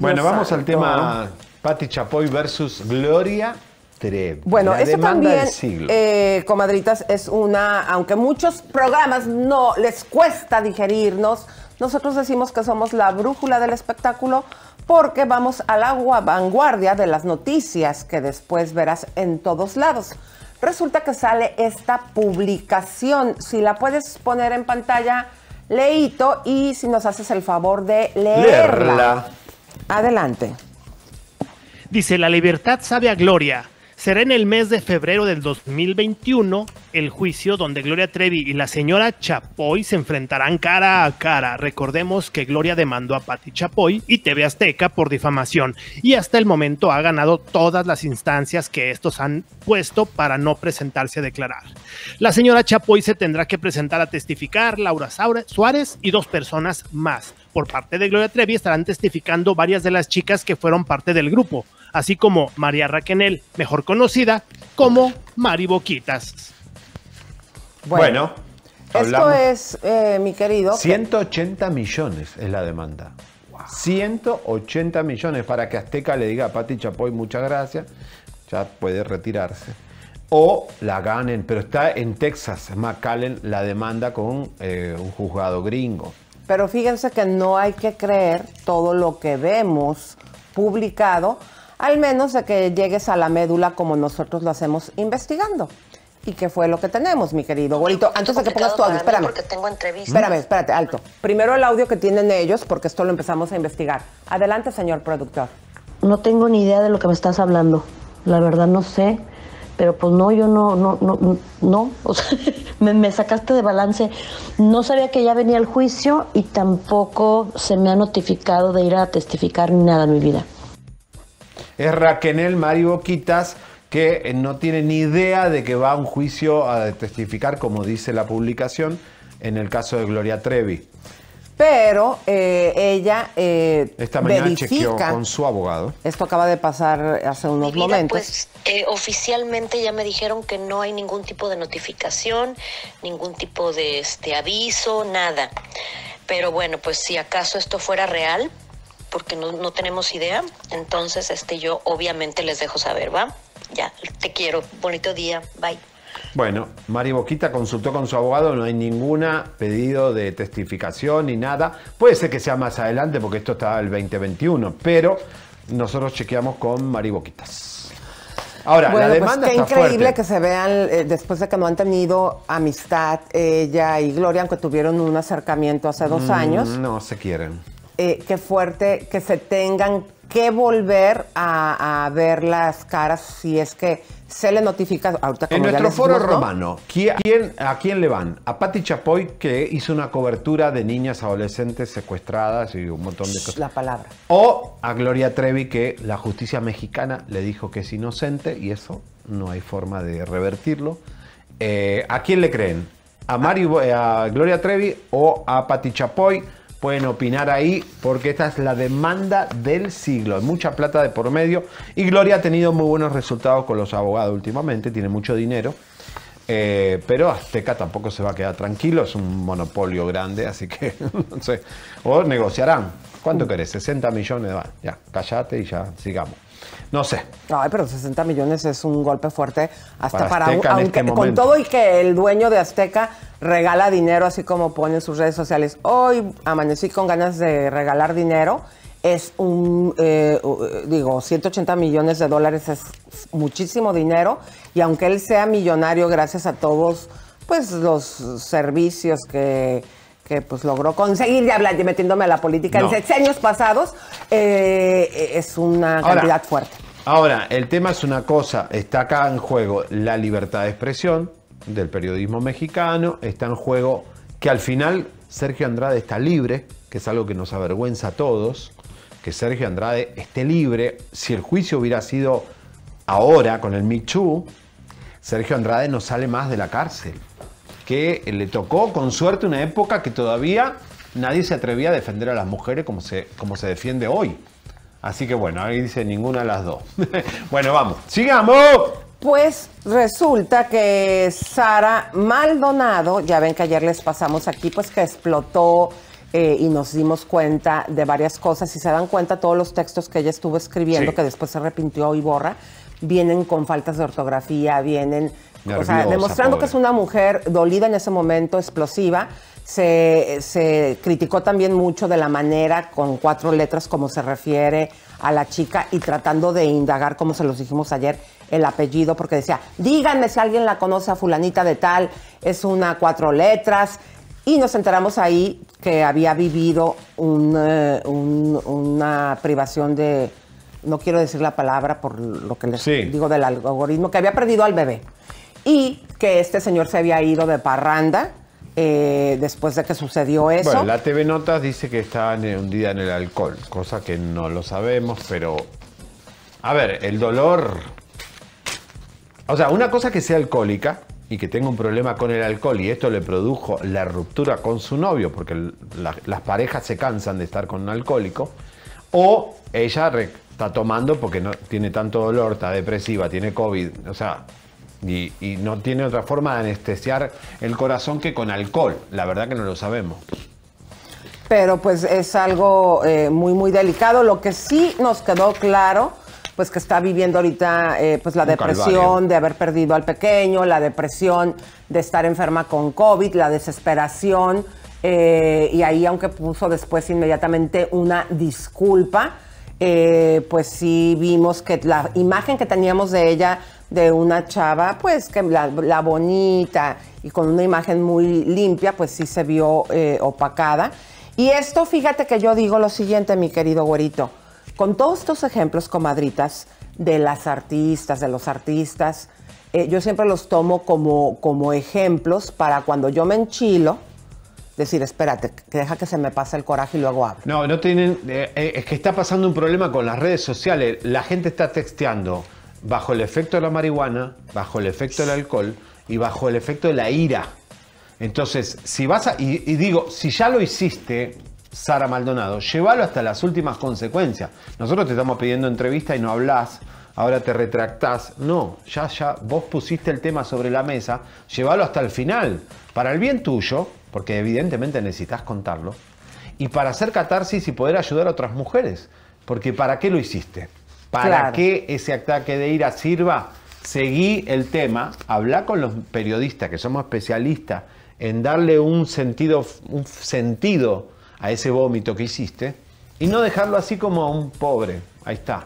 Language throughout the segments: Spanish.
bueno, vamos al tema Patti Chapoy versus Gloria Trevi. Bueno, la también, eh, comadritas, es una, aunque muchos programas no les cuesta digerirnos, nosotros decimos que somos la brújula del espectáculo porque vamos al agua vanguardia de las noticias que después verás en todos lados. Resulta que sale esta publicación, si la puedes poner en pantalla Leíto, y si nos haces el favor de leerla. leerla. Adelante. Dice, la libertad sabe a gloria, Será en el mes de febrero del 2021 el juicio donde Gloria Trevi y la señora Chapoy se enfrentarán cara a cara. Recordemos que Gloria demandó a Patti Chapoy y TV Azteca por difamación y hasta el momento ha ganado todas las instancias que estos han puesto para no presentarse a declarar. La señora Chapoy se tendrá que presentar a testificar, Laura Suárez y dos personas más. Por parte de Gloria Trevi estarán testificando varias de las chicas que fueron parte del grupo así como María Raquenel, mejor conocida como Mari Boquitas. Bueno, esto es, eh, mi querido. 180 millones es la demanda. 180 millones para que Azteca le diga a Pati Chapoy muchas gracias, ya puede retirarse. O la ganen, pero está en Texas, McAllen la demanda con eh, un juzgado gringo. Pero fíjense que no hay que creer todo lo que vemos publicado al menos de que llegues a la médula como nosotros lo hacemos investigando. ¿Y qué fue lo que tenemos, mi querido abuelito? Antes de que pongas tu audio, espérame. Porque tengo entrevista. Espérame, espérate, alto. Primero el audio que tienen ellos, porque esto lo empezamos a investigar. Adelante, señor productor. No tengo ni idea de lo que me estás hablando. La verdad no sé. Pero pues no, yo no, no, no, no. O sea, me, me sacaste de balance. No sabía que ya venía el juicio y tampoco se me ha notificado de ir a testificar ni nada en mi vida es Raquenel Mario Boquitas que eh, no tiene ni idea de que va a un juicio a testificar, como dice la publicación, en el caso de Gloria Trevi. Pero eh, ella eh, Esta mañana chequeó con su abogado. Esto acaba de pasar hace unos momentos. Pues eh, oficialmente ya me dijeron que no hay ningún tipo de notificación, ningún tipo de este aviso, nada. Pero bueno, pues si acaso esto fuera real, porque no, tenemos idea. Entonces, este, yo obviamente les dejo saber, ¿va? Ya, te quiero. Bonito día. Bye. Bueno, Mari Boquita consultó con su abogado, no hay ninguna pedido de testificación ni nada. Puede ser que sea más adelante porque esto está el 2021, pero nosotros chequeamos con Mari Boquitas. Ahora, la pues demanda está fuerte. está increíble que se vean eh, después de que no han tenido amistad ella y Gloria, aunque tuvieron un acercamiento hace dos mm, años. No se quieren. Eh, qué fuerte que se tengan que volver a, ver las caras si es que se le notifica En nuestro foro romano, ¿a quién le van? A Pati Chapoy, que hizo una cobertura de niñas adolescentes secuestradas y un montón de cosas. La palabra. O a Gloria Trevi, que la justicia mexicana le dijo que es inocente y eso no hay forma de revertirlo. Eh, ¿A quién le creen? ¿A, Mario, a Gloria Trevi o a Pati Chapoy? pueden opinar ahí porque esta es la demanda del siglo. mucha plata de por medio y Gloria ha tenido muy buenos resultados con los abogados últimamente, tiene mucho dinero. Eh, pero Azteca tampoco se va a quedar tranquilo, es un monopolio grande, así que no sé. O negociarán. ¿Cuánto uh. querés? 60 millones. Va, ya, callate y ya sigamos. No sé. Ay, pero 60 millones es un golpe fuerte hasta para, aunque, este con todo y que el dueño de Azteca regala dinero, así como pone en sus redes sociales, hoy amanecí con ganas de regalar dinero, es un, eh, eh, digo, 180 millones de dólares es muchísimo dinero y aunque él sea millonario gracias a todos, pues los servicios que pues logró conseguir ya metiéndome a la política en seis años pasados, eh, es una cantidad fuerte. Ahora, el tema es una cosa, está acá en juego la libertad de expresión, del periodismo mexicano, está en juego que al final Sergio Andrade está libre, que es algo que nos avergüenza a todos, que Sergio Andrade esté libre. Si el juicio hubiera sido ahora con el Michu, Sergio Andrade no sale más de la cárcel, que eh, le tocó con suerte una época que todavía nadie se atrevía a defender a las mujeres como se, como se defiende hoy. Así que bueno, ahí dice ninguna de las dos. bueno, vamos, sigamos. Pues resulta que Sara Maldonado, ya ven que ayer les pasamos aquí, pues que explotó eh, y nos dimos cuenta de varias cosas. y se dan cuenta, todos los textos que ella estuvo escribiendo, que después se arrepintió y borra, vienen con faltas de ortografía, vienen demostrando que es una mujer dolida en ese momento, explosiva. Se, se, criticó también mucho de la manera con cuatro letras como se refiere a la chica y tratando de indagar, como se los dijimos ayer, el apellido, porque decía, díganme si alguien la conoce a fulanita de tal, es una cuatro letras, y nos enteramos ahí que había vivido eh, una privación de, no quiero decir la palabra por lo que les digo del algoritmo, que había perdido al bebé. Y que este señor se había ido de parranda eh, después de que sucedió eso. Bueno, la TV Notas dice que está hundida en el alcohol, cosa que no lo sabemos, pero... A ver, el dolor... O sea, una cosa que sea alcohólica, y que tenga un problema con el alcohol y esto le produjo la ruptura con su novio, porque las parejas se cansan de estar con un alcohólico, o ella está tomando porque no tiene tanto dolor, está depresiva, tiene COVID, o sea, y, no tiene otra forma de anestesiar el corazón que con alcohol. La verdad que no lo sabemos. Pero pues es algo eh, muy, muy delicado. Lo que sí nos quedó claro pues que está viviendo ahorita eh, pues la depresión de haber perdido al pequeño, la depresión de estar enferma con COVID, la desesperación. Eh, y ahí, aunque puso después inmediatamente una disculpa, eh, pues sí vimos que la imagen que teníamos de ella, de una chava, pues que la, bonita y con una imagen muy limpia, pues sí se vio opacada. Y esto, fíjate que yo digo lo siguiente, mi querido güerito. Con todos estos ejemplos, comadritas, de las artistas, de los artistas, eh, yo siempre los tomo como, como ejemplos para cuando yo me enchilo, decir, espérate, que deja que se me pase el coraje y luego hablo. No, no tienen. Eh, eh, es que está pasando un problema con las redes sociales. La gente está texteando bajo el efecto de la marihuana, bajo el efecto del alcohol y bajo el efecto de la ira. Entonces, si vas a. y digo, si ya lo hiciste, Sara Maldonado, llévalo hasta las últimas consecuencias. Nosotros te estamos pidiendo entrevista y no hablas, ahora te retractás. No, ya, ya, vos pusiste el tema sobre la mesa, llévalo hasta el final, para el bien tuyo, porque evidentemente necesitas contarlo, y para hacer catarsis y poder ayudar a otras mujeres. Porque ¿para qué lo hiciste? ¿Para qué ese ataque de ira sirva? Seguí el tema, habla con los periodistas que somos especialistas en darle un sentido, un sentido a ese vómito que hiciste y no dejarlo así como a un pobre. Ahí está.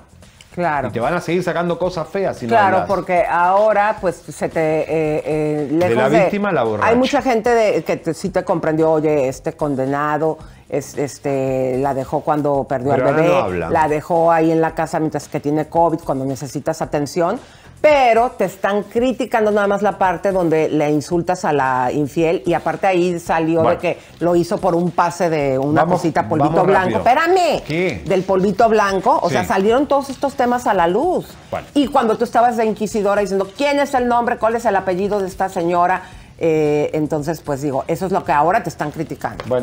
Claro. Y te van a seguir sacando cosas feas. claro, porque ahora, pues, se te. Eh, eh, de la víctima la Hay mucha gente de, que sí te comprendió, oye, este condenado este, la dejó cuando perdió el al bebé, la dejó ahí en la casa mientras que tiene COVID, cuando necesitas atención pero te están criticando nada más la parte donde le insultas a la infiel y aparte ahí salió de que lo hizo por un pase de una cosita polvito blanco. Espérame. Del polvito blanco. O sea, salieron todos estos temas a la luz. Y cuando tú estabas de inquisidora diciendo quién es el nombre, cuál es el apellido de esta señora, eh, entonces pues digo, eso es lo que ahora te están criticando. Bueno.